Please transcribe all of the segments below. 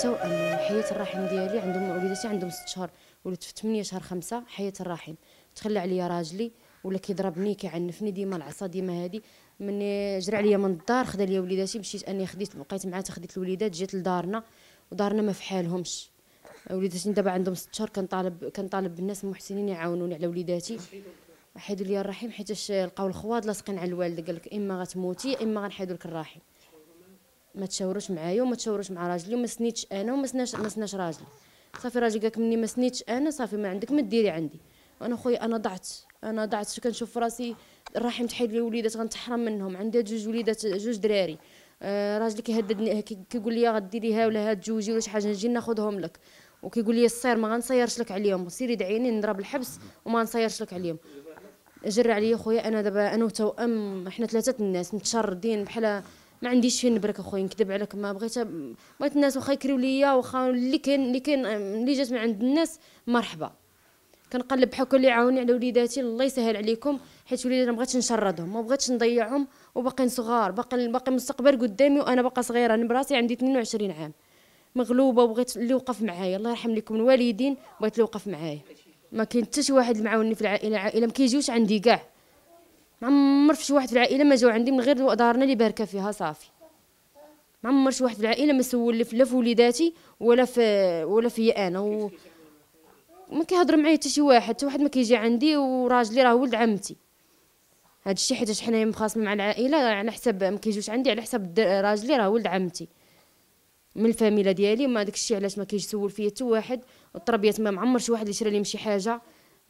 حتى ان حياه الرحم ديالي عندهم وليداتي عندهم ست شهور ولدت في 8 شهر 5 حياه الرحم تخلى عليا راجلي ولا كيضربني كيعنفني ديما العصا ديما هادي مني جرى عليا من الدار خدا ليا وليداتي مشيت اني خديت بقيت معاه خديت الوليدات جيت لدارنا ودارنا ما في حالهمش وليداتي دابا عندهم ست شهور كنطالب كنطالب بالناس المحسنين يعاونوني على وليداتي حيدوا لي الرحم حيتاش لقاو الخواض لاصقين على الوالد قال لك اما غتموتي اما غنحيدوا لك الرحم ما تشاوروش معايا وما تشاوروش مع راجلي وما سنيتش انا وما سناش ما سناش راجلي صافي راجلي قالك مني ما سنيتش انا صافي ما عندك ما ديري عندي وانا خويا انا ضعت انا ضعت كنشوف راسي الرحم تحيد لي وليدات غنتحرم منهم عندي جوج وليدات جوج دراري آه راجلي كيهددني كيقول لي غديريها ولا هاد جوجي ولا شي حاجه نجي ناخذهم لك وكيقول لي الصير ما غنصيرش لك عليهم سيري دعيني نضرب الحبس وما غنصيرش لك عليهم جر عليا خويا انا دابا انا وتوام حنا ثلاثه الناس متشردين بحال ما عنديش فين نبرك اخويا نكذب عليك ما بغيت بغيت الناس واخا يكريو ليا واخا اللي كاين اللي كاين اللي جات من عند الناس مرحبا كنقلب بحكم اللي عاوني على وليداتي الله يسهل عليكم حيت وليداتي ما بغيتش نشردهم ما بغيتش نضيعهم وباقيين صغار باقي باقي المستقبل قدامي وانا باقا صغيره انا براسي عندي 22 عام مغلوبه وبغيت اللي وقف معايا الله يرحم لكم الوالدين بغيت اللي وقف معايا ما كاين حتى شي واحد معاوني في العائله العائله ما كيجيوش عندي كاع ما عمر في شي واحد في العائله ما جاو عندي من غير دارنا اللي باركه فيها صافي ما عمر شي واحد في العائله ما سول لا في وليداتي ولا في ولا في انا و... ما كيهضر معايا حتى شي واحد حتى واحد ما كيجي عندي وراجلي راه ولد عمتي هذا الشيء حيت حنايا مخاصمين مع العائله على حساب ما كيجوش عندي على حساب راجلي راه ولد عمتي من الفاميله ديالي ما داكشي علاش ما كيجي يسول فيا حتى واحد التربيه ما معمر شي واحد اللي شرى لي شي حاجه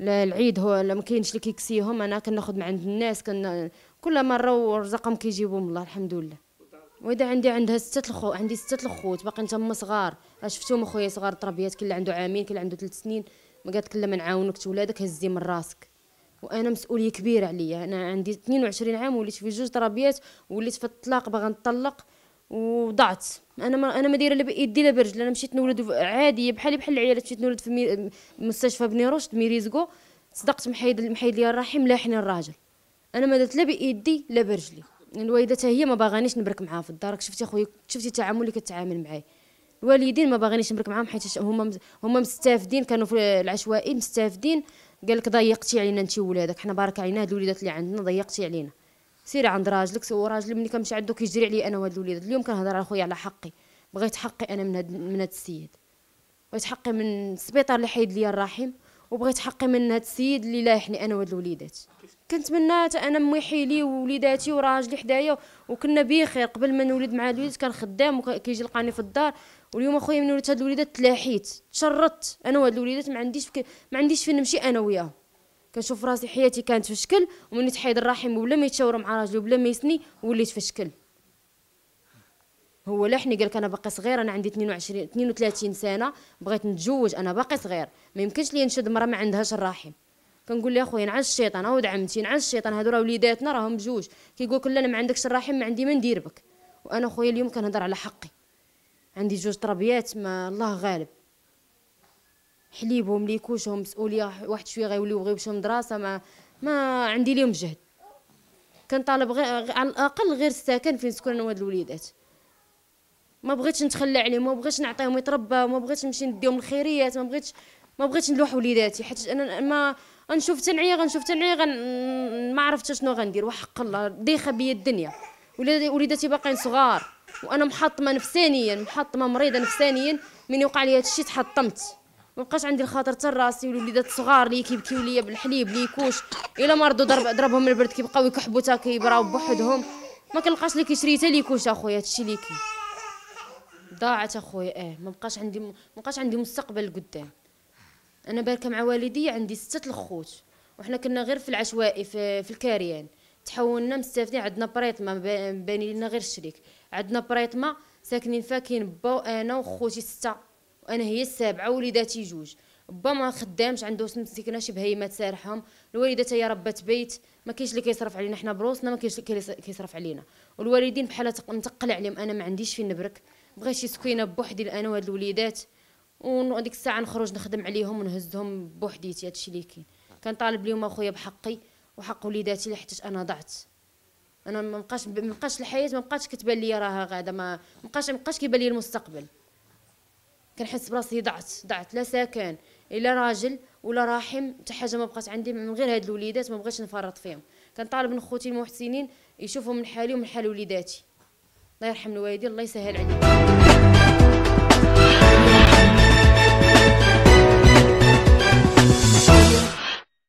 العيد هو ما كاينش اللي كيكسيهم انا كناخذ من عند الناس كن كل مره ورزقهم كيجيبهم الله الحمد لله واذا عندي عندها سته الخو عندي سته الخوت باقي تما صغار شفتهم اخويا صغار تربيات كل عنده عامين كل عنده ثلاث سنين ما قالت لا ما نعاونك ولادك هزي من راسك وانا مسؤوليه كبيره عليا انا عندي 22 عام وليت في جوج تربيات وليت في الطلاق باغا نطلق وضعت انا ما انا ما دايره اللي بايدي لا برجلي انا مشيت نولد عادي بحالي بحال العيالات مشيت نولد في مستشفى بني رشد ميريزكو صدقت محيد محيد لي الرحم لاحني الراجل انا ما درت لا بايدي لا برجلي الوالده حتى هي ما باغانيش نبرك معاها في الدار شفتي اخويا شفتي التعامل اللي كتعامل معايا الوالدين ما باغينيش نبرك معاهم حيت هما هما مستافدين كانوا في العشوائي مستافدين قال لك ضيقتي علينا انت وولادك حنا بارك علينا هاد الوليدات اللي عندنا ضيقتي علينا سيري عند راجلك سو راجلي ملي كنمشي عندو كيجري عليا انا وهاد الوليدات اليوم كنهضر على خويا على حقي بغيت حقي انا من هاد من هاد السيد بغيت حقي من السبيطار اللي حيد ليا الرحم وبغيت حقي من هاد السيد اللي لاحني انا وهاد الوليدات كنتمنى انا مي حيلي ووليداتي وراجلي حدايا وكنا بخير قبل ما نولد مع الوليدات كان خدام وكيجي لقاني في الدار واليوم اخويا من ولدت هاد الوليدات تلاحيت تشرطت انا وهاد الوليدات ما عنديش ما عنديش فين نمشي انا وياهم كنشوف راسي حياتي كانت في شكل ومن تحيد الرحم وبلا ما يتشاور مع راجل وبلا ما يسني وليت في شكل هو لحني قال لك انا باقي صغير انا عندي 22 32 سنه بغيت نتزوج انا باقي صغير ما يمكنش لي نشد مرا ما عندهاش الرحم كنقول لي اخويا نعس الشيطان عاود عمتي نعس الشيطان هادو راه وليداتنا راهم بجوج كيقول لك لا انا ما عندكش الرحم ما عندي ما ندير بك وانا خويا اليوم كنهضر على حقي عندي جوج تربيات ما الله غالب حليبهم ليكوشهم مسؤوليه واحد شويه غيوليو بغيو يمشيو مدرسه ما ما عندي ليهم جهد كنطالب غير على الاقل غير السكن فين نسكن انا وهاد الوليدات ما بغيتش نتخلى عليهم ما بغيتش نعطيهم يترباو ما بغيتش نمشي نديهم الخيريات ما بغيتش ما بغيتش نلوح وليداتي حيت انا ما غنشوف تنعيه غنشوف تنعيه غن... ما عرفتش شنو غندير وحق الله ديخه بيا الدنيا وليداتي باقيين صغار وانا محطمه نفسانيا محطمه مريضه نفسانيا من يوقع لي هادشي تحطمت ما بقاش عندي الخاطر حتى راسي والوليدات الصغار اللي كيبكيو ليا بالحليب اللي يكوش الا مرضوا ضرب ضربهم البرد كيبقاو يكحبوا تا كيبراو بوحدهم ما كنلقاش اللي كيشري حتى ليكوش اخويا هادشي اللي كاين ضاعت اخويا اه ما بقاش عندي ما بقاش عندي مستقبل قدام انا باركه مع والدي عندي سته الخوت وحنا كنا غير في العشوائي في, في الكاريان تحولنا مستافدين عندنا بريط ما باني لنا غير الشريك عندنا بريط ما ساكنين فاكين با وانا وخوتي سته وانا هي السابعه وليداتي جوج با ما خدامش عنده مسكينه شي بهيمات سارحهم الوالده هي ربة بيت ما كاينش اللي كيصرف علينا حنا بروسنا ما كاينش اللي كيصرف علينا والوالدين بحال نتقل عليهم انا ما عنديش فين نبرك بغيت شي سكينه بوحدي انا وهاد الوليدات وديك الساعه نخرج نخدم عليهم ونهزهم بوحديتي هادشي اللي كاين كنطالب اليوم اخويا بحقي وحق وليداتي حيت انا ضعت انا ما بقاش ما بقاش الحياه ما بقاش كتبان لي راها غادا ما بقاش ما بقاش كيبان لي المستقبل كنحس براسي ضعت ضعت لا ساكن الا راجل ولا راحم حتى حاجه ما بقات عندي من غير هاد الوليدات ما بغيتش نفرط فيهم كنطالب من خوتي المحسنين يشوفوا من حالي ومن حال وليداتي الله يرحم الوالدين الله يسهل عليهم